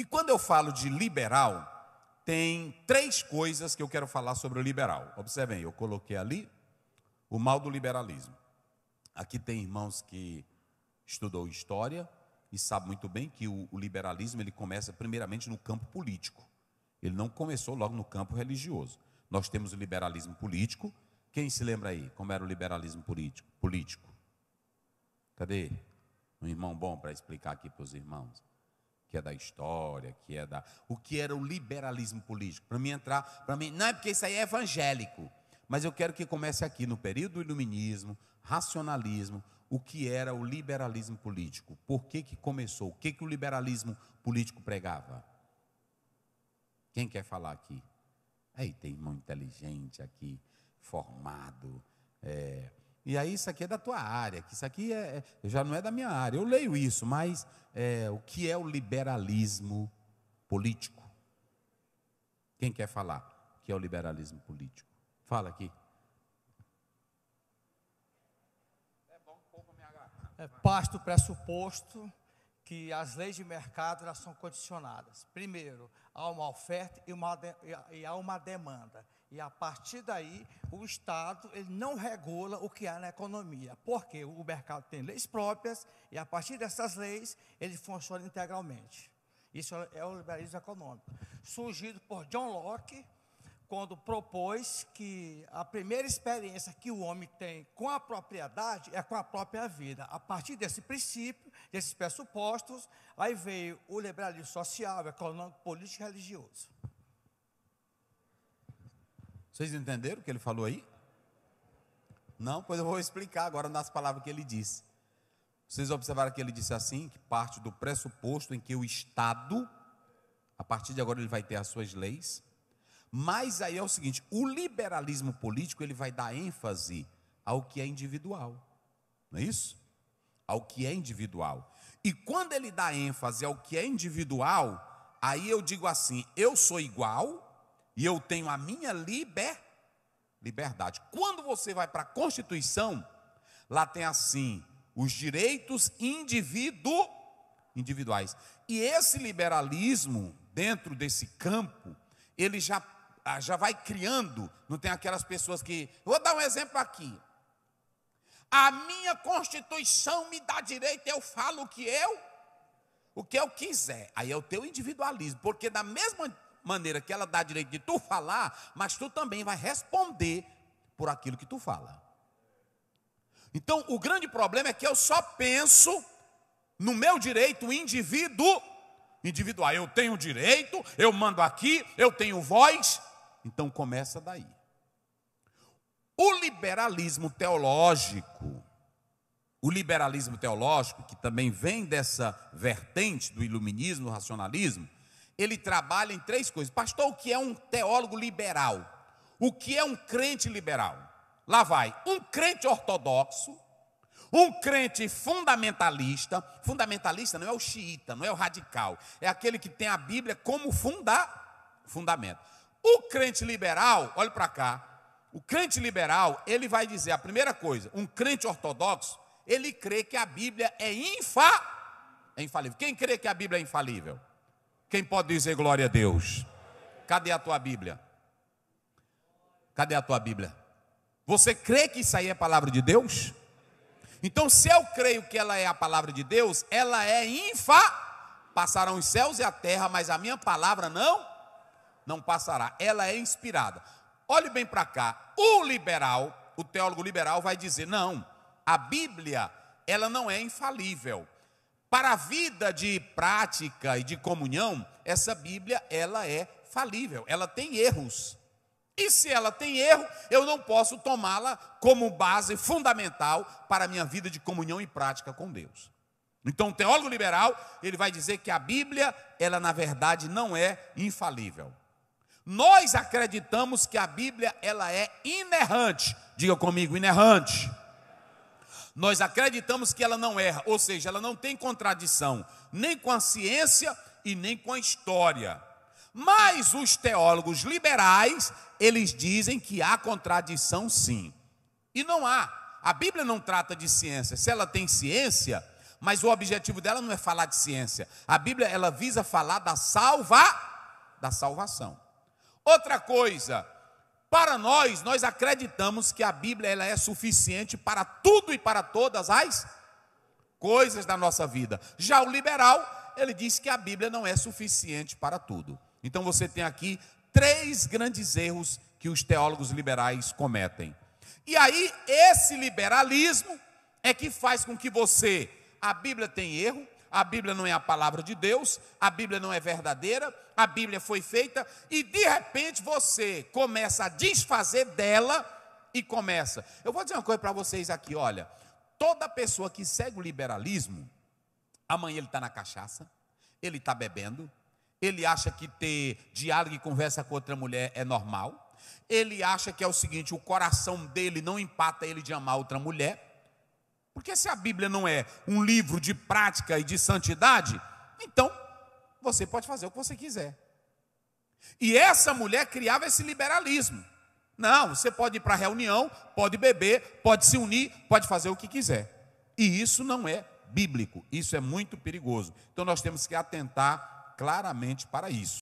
E quando eu falo de liberal, tem três coisas que eu quero falar sobre o liberal. Observem, eu coloquei ali o mal do liberalismo. Aqui tem irmãos que estudou história e sabe muito bem que o, liberalismo ele começa primeiramente no campo político. Ele não começou logo no campo religioso. Nós temos o liberalismo político. Quem se lembra aí como era o liberalismo político? político? Cadê? Um irmão bom para explicar aqui para os irmãos que é da história, que é da. O que era o liberalismo político? Para mim entrar, para mim. Não é porque isso aí é evangélico, mas eu quero que comece aqui no período do iluminismo, racionalismo, o que era o liberalismo político, por que, que começou, o que, que o liberalismo político pregava. Quem quer falar aqui? Aí tem irmão inteligente aqui, formado, é, e aí, isso aqui é da tua área, que isso aqui é, é, já não é da minha área. Eu leio isso, mas é, o que é o liberalismo político? Quem quer falar o que é o liberalismo político? Fala aqui. É, bom me é parte do pressuposto que as leis de mercado elas são condicionadas. Primeiro, há uma oferta e, uma, e há uma demanda. E a partir daí, o Estado ele não regula o que há na economia, porque o mercado tem leis próprias e a partir dessas leis ele funciona integralmente. Isso é, é o liberalismo econômico, surgido por John Locke, quando propôs que a primeira experiência que o homem tem com a propriedade é com a própria vida. A partir desse princípio, desses pressupostos, aí veio o liberalismo social, econômico, político e religioso. Vocês entenderam o que ele falou aí? Não? Pois eu vou explicar agora nas palavras que ele disse. Vocês observaram que ele disse assim: que parte do pressuposto em que o Estado, a partir de agora, ele vai ter as suas leis. Mas aí é o seguinte: o liberalismo político ele vai dar ênfase ao que é individual, não é isso? Ao que é individual. E quando ele dá ênfase ao que é individual, aí eu digo assim: eu sou igual, e eu tenho a minha liber, liberdade. Quando você vai para a Constituição, lá tem assim os direitos individuais. E esse liberalismo dentro desse campo, ele já ah, já vai criando, não tem aquelas pessoas que, vou dar um exemplo aqui. A minha Constituição me dá direito, eu falo o que eu o que eu quiser. Aí é o teu individualismo, porque da mesma maneira que ela dá direito de tu falar, mas tu também vai responder por aquilo que tu fala. Então, o grande problema é que eu só penso no meu direito indivíduo, individual. Eu tenho direito, eu mando aqui, eu tenho voz. Então começa daí. O liberalismo teológico, o liberalismo teológico, que também vem dessa vertente do iluminismo, do racionalismo, ele trabalha em três coisas. Pastor, o que é um teólogo liberal? O que é um crente liberal? Lá vai. Um crente ortodoxo, um crente fundamentalista. Fundamentalista não é o xiita, não é o radical. É aquele que tem a Bíblia como funda, fundamento. O crente liberal, olhe para cá. O crente liberal, ele vai dizer a primeira coisa: um crente ortodoxo, ele crê que a Bíblia é, infa, é infalível. Quem crê que a Bíblia é infalível? Quem pode dizer glória a Deus? Cadê a tua Bíblia? Cadê a tua Bíblia? Você crê que isso aí é a palavra de Deus? Então, se eu creio que ela é a palavra de Deus, ela é infalível. Passarão os céus e a terra, mas a minha palavra não não passará. Ela é inspirada. Olhe bem para cá. O liberal, o teólogo liberal vai dizer: "Não, a Bíblia, ela não é infalível. Para a vida de prática e de comunhão, essa Bíblia ela é falível, ela tem erros. E se ela tem erro, eu não posso tomá-la como base fundamental para a minha vida de comunhão e prática com Deus. Então, o teólogo liberal, ele vai dizer que a Bíblia, ela na verdade não é infalível. Nós acreditamos que a Bíblia, ela é inerrante. Diga comigo, inerrante. Nós acreditamos que ela não erra, ou seja, ela não tem contradição, nem com a ciência e nem com a história. Mas os teólogos liberais, eles dizem que há contradição sim. E não há. A Bíblia não trata de ciência. Se ela tem ciência, mas o objetivo dela não é falar de ciência. A Bíblia ela visa falar da salva da salvação. Outra coisa, para nós, nós acreditamos que a Bíblia ela é suficiente para tudo e para todas as coisas da nossa vida. Já o liberal, ele diz que a Bíblia não é suficiente para tudo. Então você tem aqui três grandes erros que os teólogos liberais cometem. E aí, esse liberalismo é que faz com que você, a Bíblia tem erro, a Bíblia não é a palavra de Deus, a Bíblia não é verdadeira, a Bíblia foi feita e de repente você começa a desfazer dela e começa. Eu vou dizer uma coisa para vocês aqui, olha. Toda pessoa que segue o liberalismo, amanhã ele está na cachaça, ele está bebendo, ele acha que ter diálogo e conversa com outra mulher é normal, ele acha que é o seguinte: o coração dele não empata ele de amar outra mulher. Porque se a Bíblia não é um livro de prática e de santidade, então você pode fazer o que você quiser. E essa mulher criava esse liberalismo. Não, você pode ir para a reunião, pode beber, pode se unir, pode fazer o que quiser. E isso não é bíblico, isso é muito perigoso. Então nós temos que atentar claramente para isso.